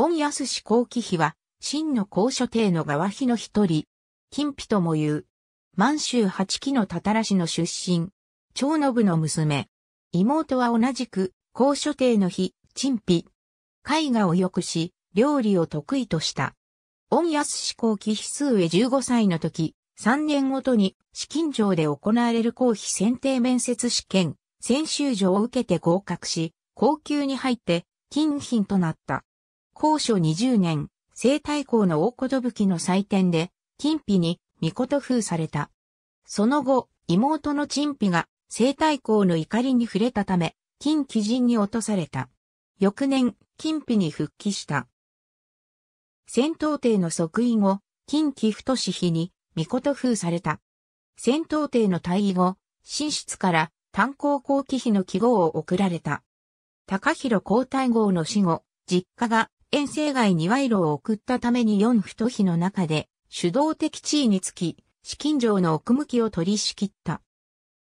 恩安氏後期妃は、真の高所帝の側妃の一人、金妃とも言う。満州八期のたたら氏の出身、長信の娘。妹は同じく、高所帝の妃、陳妃。絵画を良くし、料理を得意とした。恩安氏後期妃数へ15歳の時、3年ごとに、資金上で行われる公費選定面接試験、専修所を受けて合格し、高級に入って、金品となった。高所20年、西太后の大寿の祭典で、金妃に、御事封された。その後、妹の陳妃が、西太后の怒りに触れたため、金貴人に落とされた。翌年、金妃に復帰した。戦闘帝の即位後、金貴太妃に、御事封された。戦闘帝の退位後、寝室から炭鉱後期妃の記号を送られた。高広皇太后の死後、実家が遠征外に賄賂を送ったために四太比の中で、主導的地位につき、資金上の奥向きを取り仕切った。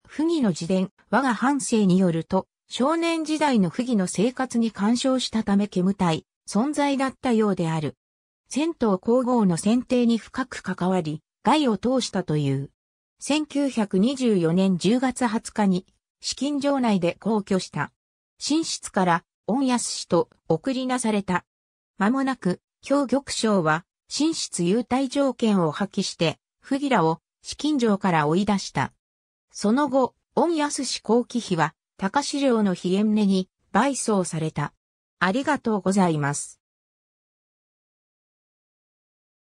不義の自伝、我が半生によると、少年時代の不義の生活に干渉したため煙い存在だったようである。銭湯皇后の選定に深く関わり、害を通したという。1924年10月20日に、資金場内で皇居した。寝室から、恩安氏と送りなされた。間もなく、氷玉将は、進出優待条件を破棄して、不義らを資金城から追い出した。その後、恩安氏後期妃は、高資領の飛縁根に、倍送された。ありがとうございます。